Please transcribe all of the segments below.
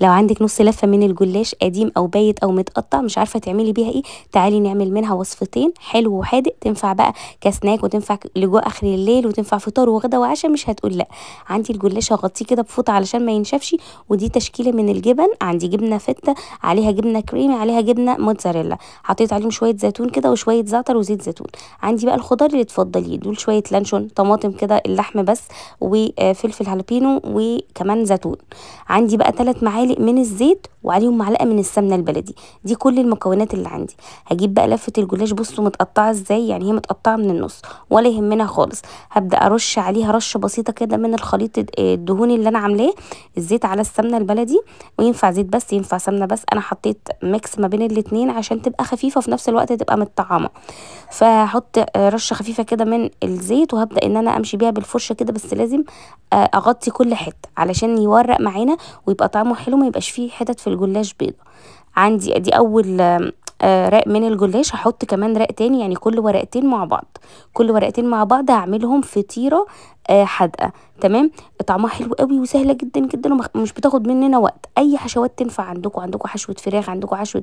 لو عندك نص لفه من الجلاش قديم او بايت او متقطع مش عارفه تعملي بيها ايه تعالي نعمل منها وصفتين حلو وحادق تنفع بقى كسناك وتنفع لجوء اخر الليل وتنفع فطار وغدا وعشاء مش هتقول لا عندي الجلاش هغطيه كده بفوطه علشان ما ينشفش ودي تشكيله من الجبن عندي جبنه فته عليها جبنه كريمي عليها جبنه موتزاريلا حطيت عليهم شويه زيتون كده وشويه زعتر وزيت زيتون عندي بقى الخضار اللي تفضليه دول شويه لانشون طماطم كده اللحم بس وفلفل هالبينو وكمان زيتون عندي بقى ثلاث معالق معالق من الزيت وعليهم معلقه من السمنه البلدي دي كل المكونات اللي عندي هجيب بقى لفه الجلاش بصوا متقطعه ازاي يعني هي متقطعه من النص ولا يهمنا خالص هبدا ارش عليها رشه بسيطه كده من الخليط آه، الدهون اللي انا عاملاه الزيت على السمنه البلدي وينفع زيت بس ينفع سمنه بس انا حطيت ميكس ما بين الاتنين عشان تبقى خفيفه وفي نفس الوقت تبقى متطعمه فهحط آه، رشه خفيفه كده من الزيت وهبدا ان انا امشي بيها بالفرشه كده بس لازم آه، اغطي كل حته علشان يورق معانا ويبقى طعمه حلو داخله ما يبقاش فيه حتت في الجلاش بيضة عندي ادي اول آه، راق من الجلاش هحط كمان راق تاني يعني كل ورقتين مع بعض كل ورقتين مع بعض هعملهم فطيره آه، حادقه تمام طعمها حلو قوي وسهله جدا جدا ومش بتاخد مننا وقت اي حشوات تنفع عندكم عندكم حشوه فراخ عندكم حشوه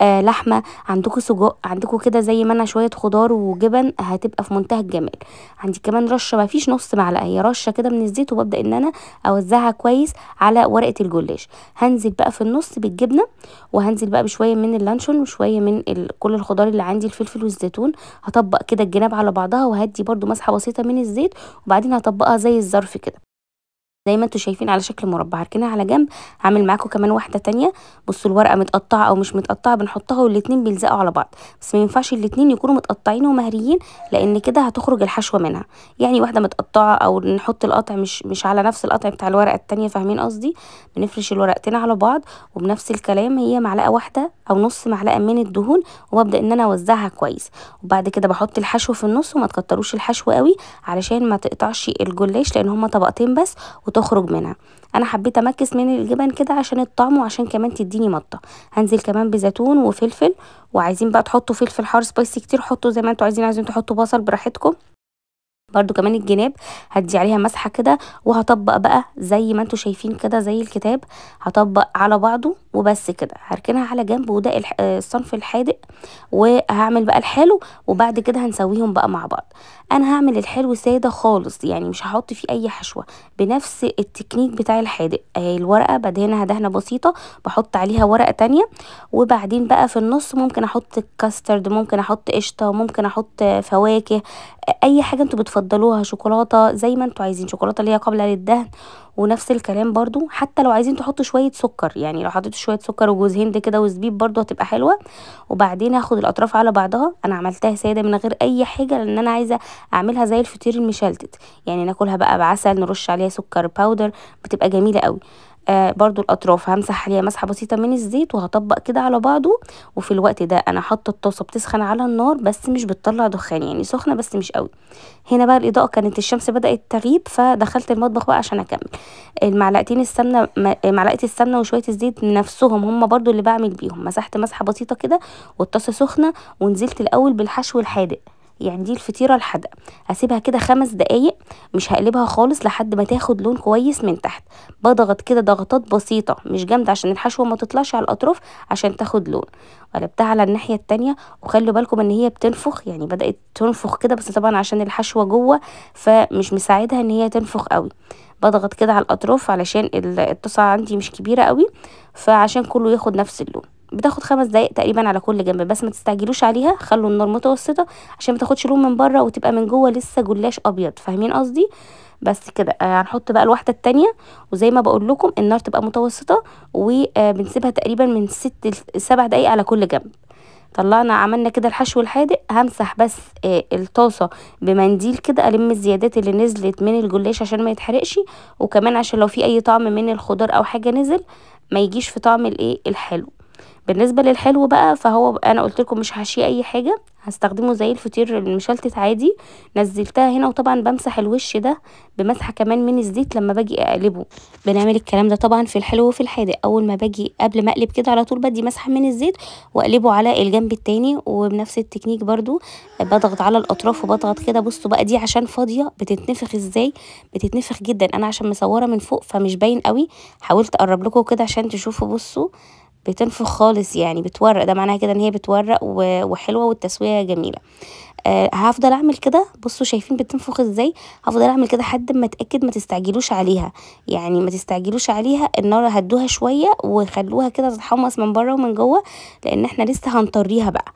آه، لحمه عندكم سجق عندكم كده زي ما انا شويه خضار وجبن هتبقى في منتهى الجمال عندي كمان رشه ما فيش نص معلقه هي رشه كده من الزيت وببدا ان انا اوزعها كويس على ورقه الجلاش هنزل بقى في النص بالجبنه وهنزل بقى بشويه من اللانشون وشويه شويه من كل الخضار اللي عندي الفلفل والزيتون هطبق كده الجناب على بعضها وهدي برده مسحه بسيطه من الزيت وبعدين هطبقها زي الظرف كده زي ما انتوا شايفين على شكل مربع هركنها على جنب هعمل معاكم كمان واحده تانية بصوا الورقه متقطعه او مش متقطعه بنحطها والاتنين بيلزقوا على بعض بس ما ينفعش الاتنين يكونوا متقطعين ومهريين لان كده هتخرج الحشوه منها يعني واحده متقطعه او نحط القطع مش مش على نفس القطع بتاع الورقه التانية فاهمين قصدي بنفرش الورقتين على بعض وبنفس الكلام هي معلقه واحده او نص معلقه من الدهون وببدا ان انا اوزعها كويس وبعد كده بحط الحشو في النص وما تكتروش الحشو قوي علشان ما تقطعش الجلاش لان هما طبقتين بس وتخرج منها انا حبيت امكس من الجبن كده عشان الطعم وعشان كمان تديني مطه هنزل كمان بزيتون وفلفل وعايزين بقى تحطوا فلفل حار سبايسي كتير حطوا زي ما انتوا عايزين عايزين تحطوا بصل براحتكم برضو كمان الجناب هدي عليها مسحه كده وهطبق بقى زي ما انتوا شايفين كده زي الكتاب هطبق على بعضه وبس كده هركنها على جنب وده آه، الصنف الحادق وهعمل بقى الحلو وبعد كده هنسويهم بقى مع بعض انا هعمل الحلو ساده خالص يعني مش هحط فيه اي حشوه بنفس التكنيك بتاع الحادق اهي الورقه بدهنها دهنه بسيطه بحط عليها ورقه تانية وبعدين بقى في النص ممكن احط كاسترد ممكن احط قشطه ممكن احط فواكه اي حاجه انتوا بتفضلوا تفضلوها شوكولاته زي ما انتوا عايزين شوكولاته اللي هي قابله للدهن ونفس الكلام برضو حتى لو عايزين تحطوا شويه سكر يعني لو حطيتوا شويه سكر وجوز هند كده وزبيب برضو هتبقى حلوه وبعدين هاخد الاطراف على بعضها انا عملتها ساده من غير اي حاجه لان انا عايزه اعملها زي الفطير المشلتت يعني ناكلها بقى بعسل نرش عليها سكر باودر بتبقى جميله قوي آه برضو الاطراف همسح عليها مسحه بسيطه من الزيت وهطبق كده على بعضه وفي الوقت ده انا حاطه الطاسه بتسخن على النار بس مش بتطلع دخان يعني سخنه بس مش قوي هنا بقى الاضاءه كانت الشمس بدات تغيب فدخلت المطبخ بقى عشان اكمل المعلقتين السمنه معلقه السمنه وشويه الزيت نفسهم هم برضو اللي بعمل بيهم مسحت مسحه بسيطه كده والطاسه سخنه ونزلت الاول بالحشو الحادق يعني دي الفطيرة الحدقة هسيبها كده خمس دقايق مش هقلبها خالص لحد ما تاخد لون كويس من تحت بضغط كده ضغطات بسيطة مش جامدة عشان الحشوة ما تطلعش على الأطراف عشان تاخد لون قلبتها على الناحية التانية وخلوا بالكم ان هي بتنفخ يعني بدأت تنفخ كده بس طبعا عشان الحشوة جوه فمش مساعدها ان هي تنفخ قوي بضغط كده على الأطراف علشان الطاسة عندي مش كبيرة قوي فعشان كله ياخد نفس اللون بتاخد خمس دقايق تقريبا على كل جنب بس ما تستعجلوش عليها خلوا النار متوسطه عشان ما تاخدش لون من بره وتبقى من جوه لسه جلاش ابيض فاهمين قصدي بس كده آه، هنحط بقى الواحده التانية وزي ما بقول لكم النار تبقى متوسطه وبنسيبها آه، تقريبا من ست لسبع دقايق على كل جنب طلعنا عملنا كده الحشو الحادق همسح بس آه الطاسه بمنديل كده الم الزيادات اللي نزلت من الجلاش عشان ما يتحرقش وكمان عشان لو في اي طعم من الخضار او حاجه نزل ما يجيش في طعم الايه الحلو بالنسبه للحلو بقى فهو انا قلت لكم مش هشيل اي حاجه هستخدمه زي الفطير المشلتت عادي نزلتها هنا وطبعا بمسح الوش ده بمسحه كمان من الزيت لما باجي اقلبه بنعمل الكلام ده طبعا في الحلو وفي الحادق اول ما باجي قبل ما اقلب كده على طول بدي مسحه من الزيت واقلبه على الجنب التاني وبنفس التكنيك برضو بضغط على الاطراف وبضغط كده بصوا بقى دي عشان فاضيه بتتنفخ ازاي بتتنفخ جدا انا عشان مصوره من فوق فمش باين قوي حاولت اقرب لكم كده عشان تشوفوا بصوا بتنفخ خالص يعني بتورق ده معناها كده ان هي بتورق وحلوه والتسويه جميله أه هفضل اعمل كده بصوا شايفين بتنفخ ازاي هفضل اعمل كده لحد ما اتاكد ما تستعجلوش عليها يعني ما تستعجلوش عليها النار هدوها شويه وخلوها كده تتحمص من بره ومن جوه لان احنا لسه هنطريها بقى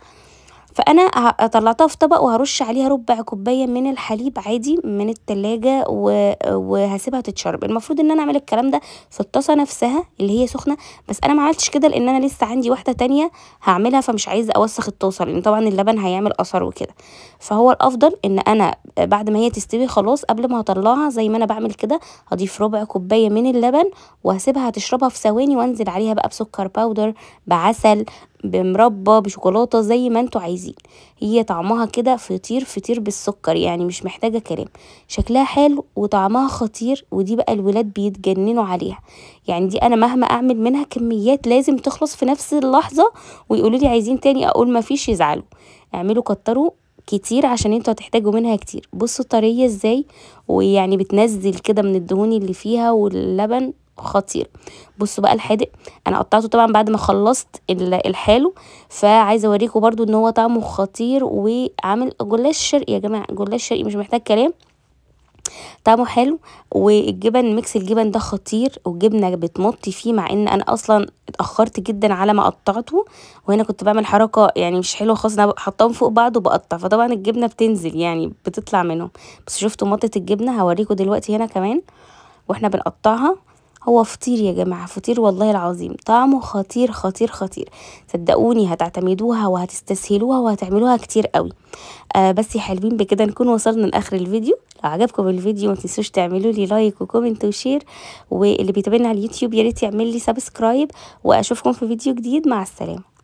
فانا طلعتها في طبق وهرش عليها ربع كوبايه من الحليب عادي من التلاجة وهسيبها تتشرب المفروض ان انا اعمل الكلام ده في الطاسه نفسها اللي هي سخنه بس انا ما عملتش كده لان انا لسه عندي واحده تانية هعملها فمش عايزه اوسخ الطاسه لان طبعا اللبن هيعمل اثر وكده فهو الافضل ان انا بعد ما هي تستوي خلاص قبل ما هطلعها زي ما انا بعمل كده هضيف ربع كوبايه من اللبن وهسيبها تشربها في ثواني وانزل عليها بقى بسكر باودر بعسل بمربى بشوكولاته زي ما انتوا عايزين هي طعمها كده فطير فطير بالسكر يعني مش محتاجه كلام شكلها حلو وطعمها خطير ودي بقى الولاد بيتجننوا عليها يعني دي انا مهما اعمل منها كميات لازم تخلص في نفس اللحظه ويقولوا لي عايزين تاني اقول ما فيش يزعلوا اعملوا كتروا كتير عشان انتوا هتحتاجوا منها كتير بصوا طريه ازاي ويعني بتنزل كده من الدهون اللي فيها واللبن خطير بصوا بقى الحادق انا قطعته طبعا بعد ما خلصت الحالو فعايزه اوريكم برضو ان هو طعمه خطير وعامل جلاش شرقي يا جماعه جلاش شرقي مش محتاج كلام طعمه حلو والجبن ميكس الجبن ده خطير والجبنه بتمطي فيه مع ان انا اصلا اتاخرت جدا على ما قطعته وهنا كنت بعمل حركه يعني مش حلوه خالص انا حطاهم فوق بعض وبقطع فطبعا الجبنه بتنزل يعني بتطلع منهم بس شفتوا مطه الجبنه هوريكم دلوقتي هنا كمان واحنا بنقطعها هو فطير يا جماعة فطير والله العظيم طعمه خطير خطير خطير صدقوني هتعتمدوها وهتستسهلوها وهتعملوها كتير قوي آه بس يا حلوين بكده نكون وصلنا لاخر الفيديو لو عجبكم الفيديو ما تنسوش تعملوا لي لايك وكومنت وشير واللي بيتابعنا على اليوتيوب يا ريت يعمل لي سبسكرايب واشوفكم في فيديو جديد مع السلامه